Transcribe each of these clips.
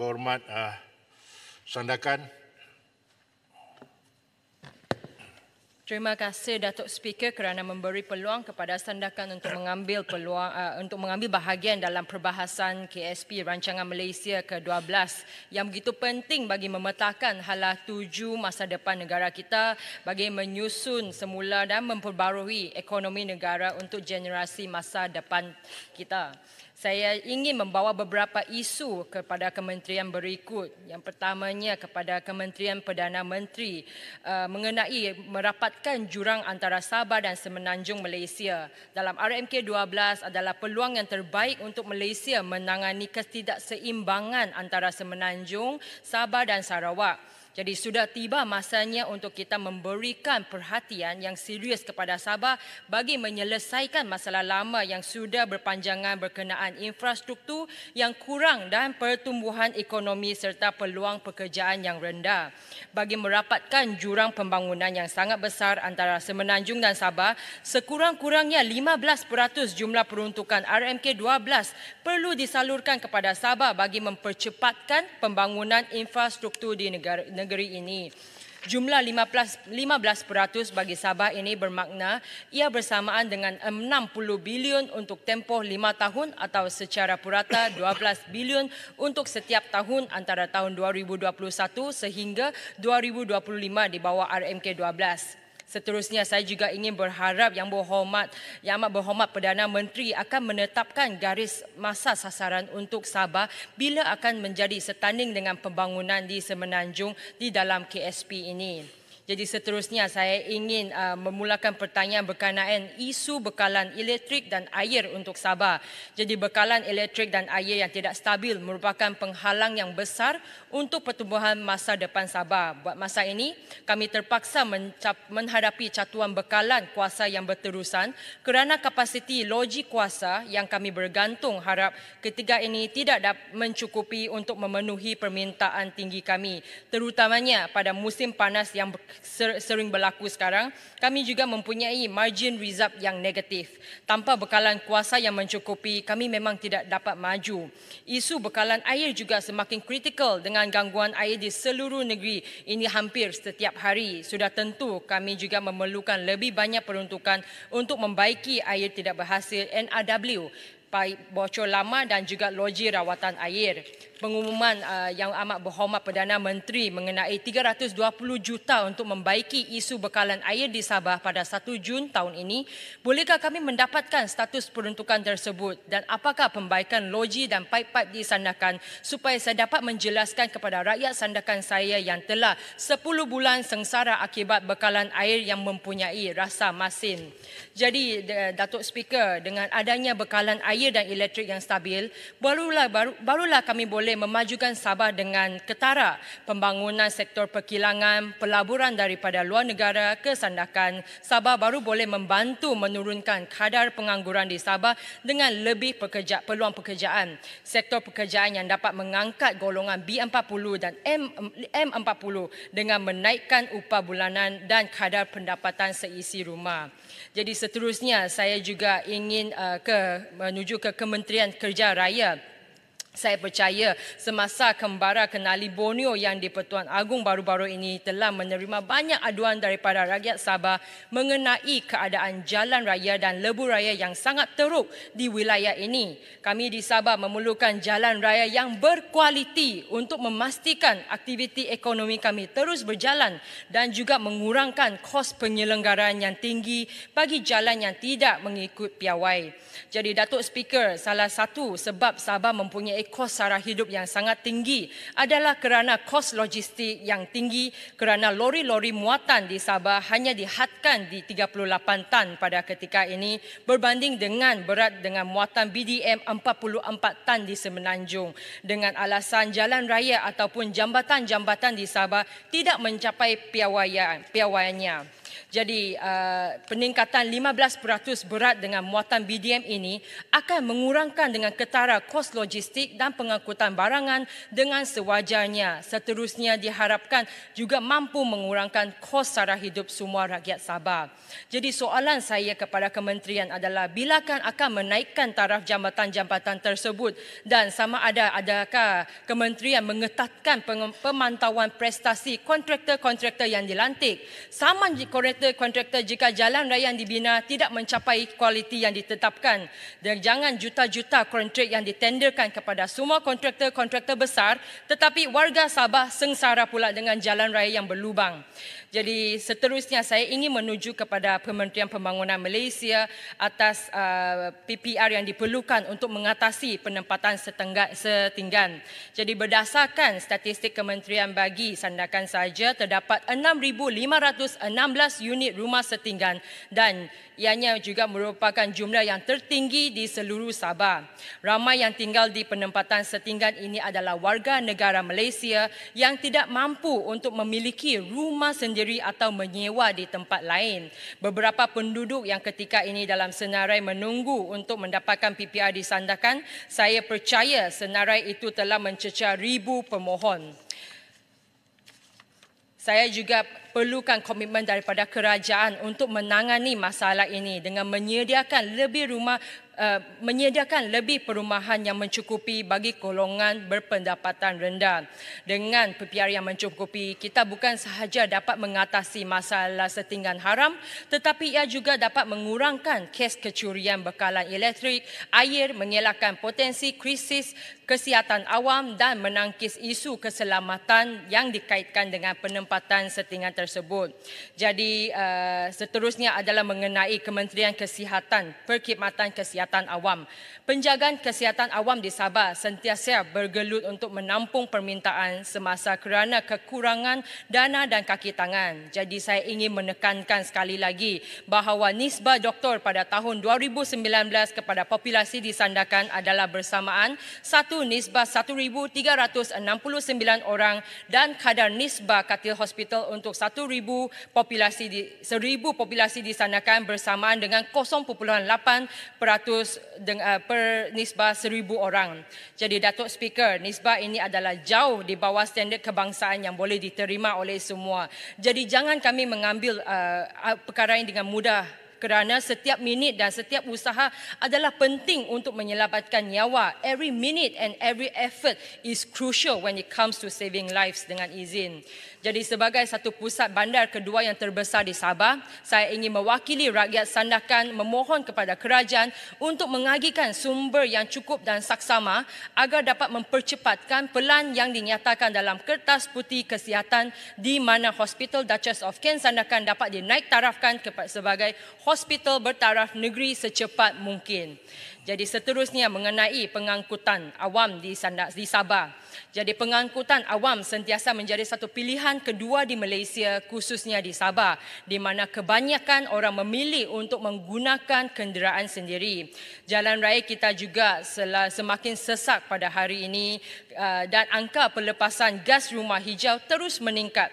berhormat uh, sandakan. Terima kasih Datuk Speaker kerana memberi peluang kepada sandakan untuk mengambil peluang uh, untuk mengambil bahagian dalam perbahasan KSP Rancangan Malaysia ke-12 yang begitu penting bagi memetakan hala tuju masa depan negara kita bagi menyusun semula dan memperbarui ekonomi negara untuk generasi masa depan kita saya ingin membawa beberapa isu kepada kementerian berikut. Yang pertamanya kepada Kementerian Perdana Menteri uh, mengenai merapatkan jurang antara Sabah dan Semenanjung Malaysia. Dalam RMK 12 adalah peluang yang terbaik untuk Malaysia menangani ketidakseimbangan antara Semenanjung, Sabah dan Sarawak. Jadi sudah tiba masanya untuk kita memberikan perhatian yang serius kepada Sabah bagi menyelesaikan masalah lama yang sudah berpanjangan berkenaan infrastruktur yang kurang dan pertumbuhan ekonomi serta peluang pekerjaan yang rendah. Bagi merapatkan jurang pembangunan yang sangat besar antara Semenanjung dan Sabah, sekurang-kurangnya 15% jumlah peruntukan RMK 12 perlu disalurkan kepada Sabah bagi mempercepatkan pembangunan infrastruktur di negara, negara negeri ini. Jumlah 15 15% bagi Sabah ini bermakna ia bersamaan dengan 60 bilion untuk tempoh 5 tahun atau secara purata 12 bilion untuk setiap tahun antara tahun 2021 sehingga 2025 di bawah RMK 12. Seterusnya, saya juga ingin berharap yang berhormat, yang amat berhormat Perdana Menteri akan menetapkan garis masa sasaran untuk Sabah bila akan menjadi setanding dengan pembangunan di Semenanjung di dalam KSP ini. Jadi seterusnya saya ingin uh, memulakan pertanyaan berkenaan isu bekalan elektrik dan air untuk Sabah. Jadi bekalan elektrik dan air yang tidak stabil merupakan penghalang yang besar untuk pertumbuhan masa depan Sabah. Buat masa ini, kami terpaksa menghadapi catuan bekalan kuasa yang berterusan kerana kapasiti logi kuasa yang kami bergantung harap ketiga ini tidak dapat mencukupi untuk memenuhi permintaan tinggi kami, terutamanya pada musim panas yang sering berlaku sekarang, kami juga mempunyai margin result yang negatif. Tanpa bekalan kuasa yang mencukupi, kami memang tidak dapat maju. Isu bekalan air juga semakin kritikal dengan gangguan air di seluruh negeri. Ini hampir setiap hari. Sudah tentu kami juga memerlukan lebih banyak peruntukan untuk membaiki air tidak berhasil NRW baik bocor lama dan juga loji rawatan air pengumuman uh, yang amat berhormat Perdana Menteri mengenai 320 juta untuk membaiki isu bekalan air di Sabah pada 1 Jun tahun ini, bolehkah kami mendapatkan status peruntukan tersebut dan apakah pembaikan loji dan pipe-pipe di supaya saya dapat menjelaskan kepada rakyat Sandakan saya yang telah 10 bulan sengsara akibat bekalan air yang mempunyai rasa masin. Jadi Datuk Speaker, dengan adanya bekalan air dan elektrik yang stabil, barulah baru, barulah kami boleh boleh memajukan Sabah dengan ketara pembangunan sektor perkilangan pelaburan daripada luar negara ke Sandakan, Sabah baru boleh membantu menurunkan kadar pengangguran di Sabah dengan lebih pekerja, peluang pekerjaan. Sektor pekerjaan yang dapat mengangkat golongan B40 dan M, M40 dengan menaikkan upah bulanan dan kadar pendapatan seisi rumah. Jadi seterusnya saya juga ingin uh, ke menuju ke Kementerian Kerja Raya saya percaya semasa kembara kenali Borneo yang di Pertuan Agung baru-baru ini telah menerima banyak aduan daripada rakyat Sabah mengenai keadaan jalan raya dan lebu raya yang sangat teruk di wilayah ini. Kami di Sabah memerlukan jalan raya yang berkualiti untuk memastikan aktiviti ekonomi kami terus berjalan dan juga mengurangkan kos penyelenggaraan yang tinggi bagi jalan yang tidak mengikut piawai. Jadi Datuk Speaker, salah satu sebab Sabah mempunyai mempunyai kos sara hidup yang sangat tinggi adalah kerana kos logistik yang tinggi kerana lori-lori muatan di Sabah hanya dihadkan di 38 tan pada ketika ini berbanding dengan berat dengan muatan BDM 44 tan di Semenanjung dengan alasan jalan raya ataupun jambatan-jambatan di Sabah tidak mencapai piawaian, piawaiannya. Jadi uh, peningkatan 15% berat dengan muatan BDM ini akan mengurangkan dengan ketara kos logistik dan pengangkutan barangan dengan sewajarnya. Seterusnya diharapkan juga mampu mengurangkan kos sara hidup semua rakyat Sabah. Jadi soalan saya kepada kementerian adalah bilakan akan menaikkan taraf jambatan-jambatan tersebut dan sama ada adakah kementerian mengetatkan pemantauan prestasi kontraktor-kontraktor yang dilantik. sama. di Korea kereta kontraktor jika jalan raya yang dibina tidak mencapai kualiti yang ditetapkan. Dan jangan juta-juta kontrak yang ditenderkan kepada semua kontraktor-kontraktor besar tetapi warga Sabah sengsara pula dengan jalan raya yang berlubang. Jadi seterusnya saya ingin menuju kepada Kementerian Pembangunan Malaysia atas uh, PPR yang diperlukan untuk mengatasi penempatan setenggak, setinggan. Jadi berdasarkan statistik Kementerian bagi sandakan saja terdapat 6,516 15 unit rumah setinggan dan ianya juga merupakan jumlah yang tertinggi di seluruh Sabah. Ramai yang tinggal di penempatan setinggan ini adalah warga negara Malaysia yang tidak mampu untuk memiliki rumah sendiri atau menyewa di tempat lain. Beberapa penduduk yang ketika ini dalam senarai menunggu untuk mendapatkan PPR disandakan, saya percaya senarai itu telah mencecah ribu pemohon saya juga perlukan komitmen daripada kerajaan untuk menangani masalah ini dengan menyediakan lebih rumah uh, menyediakan lebih perumahan yang mencukupi bagi golongan berpendapatan rendah. Dengan PPR yang mencukupi, kita bukan sahaja dapat mengatasi masalah setinggan haram, tetapi ia juga dapat mengurangkan kes kecurian bekalan elektrik, air, mengelakkan potensi krisis kesihatan awam dan menangkis isu keselamatan yang dikaitkan dengan penempatan setingan tersebut. Jadi uh, seterusnya adalah mengenai Kementerian Kesihatan, Perkhidmatan Kesihatan Awam. Penjagaan kesihatan awam di Sabah sentiasa bergelut untuk menampung permintaan semasa kerana kekurangan dana dan kaki tangan. Jadi saya ingin menekankan sekali lagi bahawa nisbah doktor pada tahun 2019 kepada populasi disandakan adalah bersamaan 1 nisbah 1,369 orang dan kadar nisbah katil hospital untuk 1,000 populasi di 1,000 populasi disanakan bersamaan dengan 0.8 peratus eh, per nisbah 1,000 orang. Jadi Datuk Speaker, nisbah ini adalah jauh di bawah standar kebangsaan yang boleh diterima oleh semua. Jadi jangan kami mengambil uh, perkara ini dengan mudah kerana setiap minit dan setiap usaha adalah penting untuk menyelamatkan nyawa. Every minute and every effort is crucial when it comes to saving lives dengan izin. Jadi sebagai satu pusat bandar kedua yang terbesar di Sabah, saya ingin mewakili rakyat Sandakan memohon kepada kerajaan untuk mengagihkan sumber yang cukup dan saksama agar dapat mempercepatkan pelan yang dinyatakan dalam kertas putih kesihatan di mana Hospital Duchess of Kent Sandakan dapat dinaik dinaiktarafkan sebagai hospital bertaraf negeri secepat mungkin. Jadi seterusnya mengenai pengangkutan awam di Sabah. Jadi pengangkutan awam sentiasa menjadi satu pilihan kedua di Malaysia khususnya di Sabah di mana kebanyakan orang memilih untuk menggunakan kenderaan sendiri. Jalan raya kita juga semakin sesak pada hari ini uh, dan angka pelepasan gas rumah hijau terus meningkat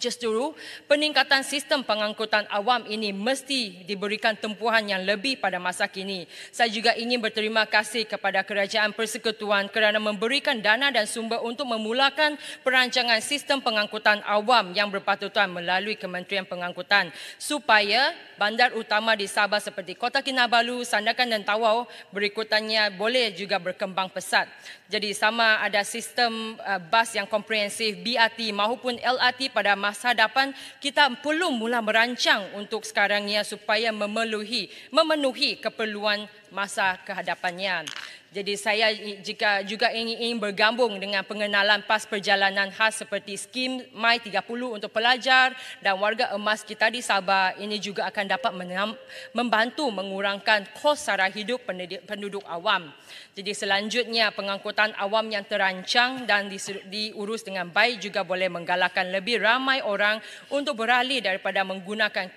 Justeru, peningkatan sistem pengangkutan awam ini mesti diberikan tempuhan yang lebih pada masa kini. Saya juga ingin berterima kasih kepada Kerajaan Persekutuan kerana memberikan dana dan sumber untuk memulakan perancangan sistem pengangkutan awam yang berpatutan melalui Kementerian Pengangkutan supaya bandar utama di Sabah seperti Kota Kinabalu, Sandakan dan Tawau berikutannya boleh juga berkembang pesat. Jadi sama ada sistem eh, bas yang komprehensif BRT maupun LRT pada masa depan kita perlu mula merancang untuk sekarangnya supaya memenuhi memenuhi keperluan masa kehadapannya. Jadi saya jika juga ingin bergabung dengan pengenalan pas perjalanan khas seperti skim Mai 30 untuk pelajar dan warga emas kita di Sabah ini juga akan dapat menam, membantu mengurangkan kos sara hidup penduduk, penduduk awam. Jadi selanjutnya pengangkutan awam yang terancang dan diurus dengan baik juga boleh menggalakkan lebih ramai orang untuk beralih daripada menggunakan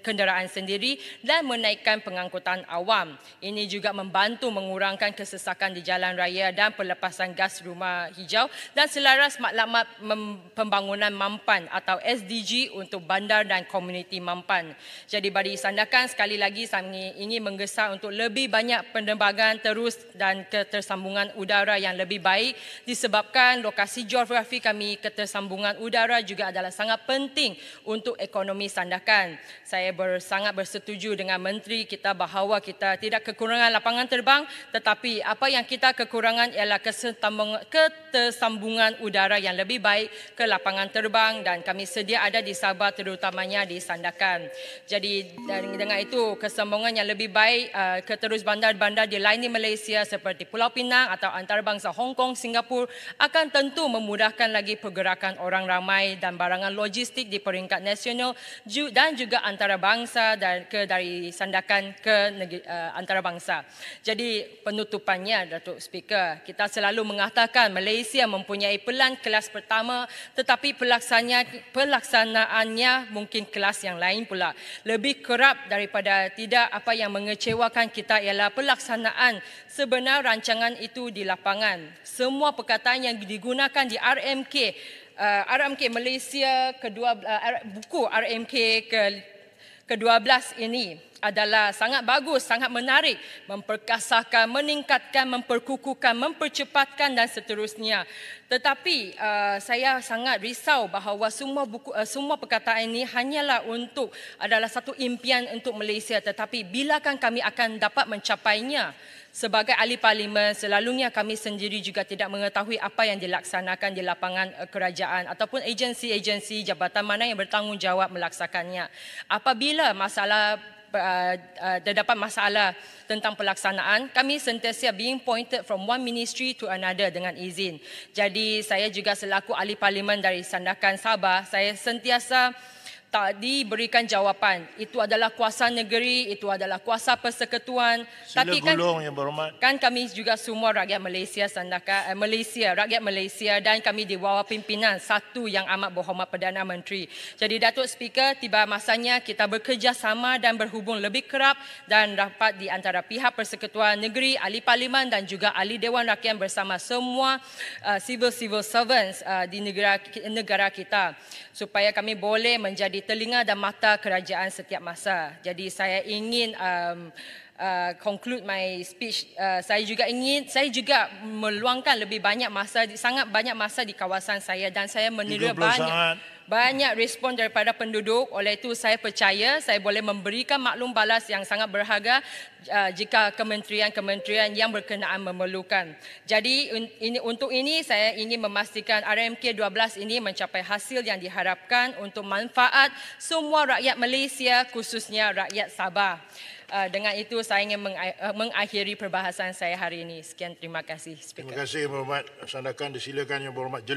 kenderaan sendiri dan menaikkan pengangkutan awam. Ini juga membantu mengurangkan kes kesesakan di jalan raya dan pelepasan gas rumah hijau dan selaras maklumat pembangunan mampan atau SDG untuk bandar dan komuniti mampan. Jadi bagi sandakan sekali lagi kami ingin menggesa untuk lebih banyak penerbangan terus dan ketersambungan udara yang lebih baik disebabkan lokasi geografi kami ketersambungan udara juga adalah sangat penting untuk ekonomi sandakan. Saya sangat bersetuju dengan Menteri kita bahawa kita tidak kekurangan lapangan terbang tetapi apa yang kita kekurangan ialah ketersambungan udara yang lebih baik ke lapangan terbang dan kami sedia ada di Sabah terutamanya di Sandakan. Jadi dengan itu kesambungan yang lebih baik eh, ke terus bandar-bandar di lain di Malaysia seperti Pulau Pinang atau antarabangsa Hong Kong, Singapura akan tentu memudahkan lagi pergerakan orang ramai dan barangan logistik di peringkat nasional dan juga antarabangsa dari Sandakan ke eh, antarabangsa. Jadi penutupan depannya Datuk Speaker. Kita selalu mengatakan Malaysia mempunyai pelan kelas pertama tetapi pelaksana, pelaksanaannya mungkin kelas yang lain pula. Lebih kerap daripada tidak apa yang mengecewakan kita ialah pelaksanaan sebenar rancangan itu di lapangan. Semua perkataan yang digunakan di RMK Uh, RMK Malaysia kedua uh, buku RMK ke ke-12 ini adalah sangat bagus, sangat menarik. Memperkasahkan, meningkatkan, memperkukuhkan, mempercepatkan dan seterusnya. Tetapi uh, saya sangat risau bahawa semua buku, uh, semua perkataan ini hanyalah untuk adalah satu impian untuk Malaysia. Tetapi bilakan kami akan dapat mencapainya? Sebagai ahli parlimen, selalunya kami sendiri juga tidak mengetahui apa yang dilaksanakan di lapangan eh, kerajaan ataupun agensi-agensi jabatan mana yang bertanggungjawab melaksanakannya. Apabila masalah eh, eh, terdapat masalah tentang pelaksanaan, kami sentiasa being pointed from one ministry to another dengan izin. Jadi saya juga selaku ahli parlimen dari Sandakan Sabah, saya sentiasa tak diberikan jawapan. Itu adalah kuasa negeri, itu adalah kuasa persekutuan. Sila Tapi kan, gulung yang Kan kami juga semua rakyat Malaysia, sandaka, eh, Malaysia, rakyat Malaysia dan kami di bawah pimpinan satu yang amat berhormat Perdana Menteri. Jadi Datuk Speaker, tiba masanya kita bekerjasama dan berhubung lebih kerap dan rapat di antara pihak persekutuan negeri, ahli parlimen dan juga ahli Dewan Rakyat bersama semua uh, eh, civil civil servants uh, di negara negara kita supaya kami boleh menjadi telinga dan mata kerajaan setiap masa. Jadi saya ingin um, uh, conclude my speech. Uh, saya juga ingin saya juga meluangkan lebih banyak masa, sangat banyak masa di kawasan saya dan saya menerima banyak. Sangat banyak respon daripada penduduk oleh itu saya percaya saya boleh memberikan maklum balas yang sangat berharga uh, jika kementerian-kementerian yang berkenaan memerlukan. Jadi ini untuk ini saya ingin memastikan RMK 12 ini mencapai hasil yang diharapkan untuk manfaat semua rakyat Malaysia khususnya rakyat Sabah. Uh, dengan itu saya ingin uh, mengakhiri perbahasan saya hari ini. Sekian terima kasih speaker. Terima kasih Muhammad. Sandakan disilakan yang berhormat